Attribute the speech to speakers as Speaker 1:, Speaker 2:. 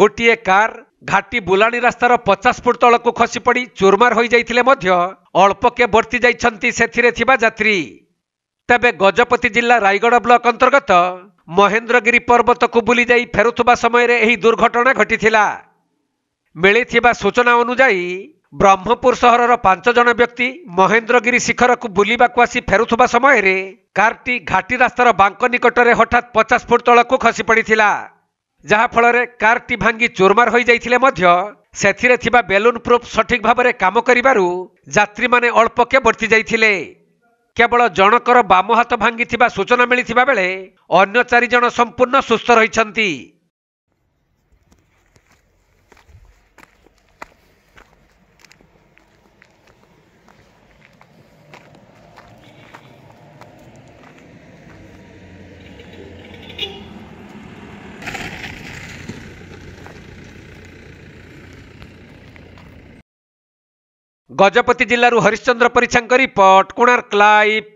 Speaker 1: ଗୋଟିଏ କାର୍ ଘାଟି ବୁଲାଣି ରାସ୍ତାର ପଚାଶ ଫୁଟ ତଳକୁ ଖସି ପଡ଼ି ଚୁରମାର ହୋଇଯାଇଥିଲେ ମଧ୍ୟ ଅଳ୍ପକେ ବର୍ତ୍ତି ଯାଇଛନ୍ତି ସେଥିରେ ଥିବା ଯାତ୍ରୀ ତେବେ ଗଜପତି ଜିଲ୍ଲା ରାୟଗଡ଼ ବ୍ଲକ ଅନ୍ତର୍ଗତ ମହେନ୍ଦ୍ରଗିରି ପର୍ବତକୁ ବୁଲିଯାଇ ଫେରୁଥିବା ସମୟରେ ଏହି ଦୁର୍ଘଟଣା ଘଟିଥିଲା ମିଳିଥିବା ସୂଚନା ଅନୁଯାୟୀ ବ୍ରହ୍ମପୁର ସହରର ପାଞ୍ଚ ଜଣ ବ୍ୟକ୍ତି ମହେନ୍ଦ୍ରଗିରି ଶିଖରକୁ ବୁଲିବାକୁ ଆସି ଫେରୁଥିବା ସମୟରେ କାର୍ଟି ଘାଟି ରାସ୍ତାର ବାଙ୍କ ନିକଟରେ ହଠାତ୍ ପଚାଶ ଫୁଟ ତଳକୁ ଖସି ପଡ଼ିଥିଲା ଯାହାଫଳରେ କାର୍ଟି ଭାଙ୍ଗି ଚୋରମାର ହୋଇଯାଇଥିଲେ ମଧ୍ୟ ସେଥିରେ ଥିବା ବେଲୁନ୍ ପ୍ରୁଫ୍ ସଠିକ୍ ଭାବରେ କାମ କରିବାରୁ ଯାତ୍ରୀମାନେ ଅଳ୍ପକେ ବର୍ତ୍ତି ଯାଇଥିଲେ କେବଳ ଜଣଙ୍କର ବାମ ହାତ ଭାଙ୍ଗିଥିବା ସୂଚନା ମିଳିଥିବା ବେଳେ ଅନ୍ୟ ଜଣ ସମ୍ପୂର୍ଣ୍ଣ ସୁସ୍ଥ ରହିଛନ୍ତି ଗଜପତି ଜିଲ୍ଲାରୁ ହରିଶ୍ଚନ୍ଦ୍ର ପରିଛାଙ୍କ ରିପୋର୍ଟ କୋଣାର୍କ ଲାଇଭ୍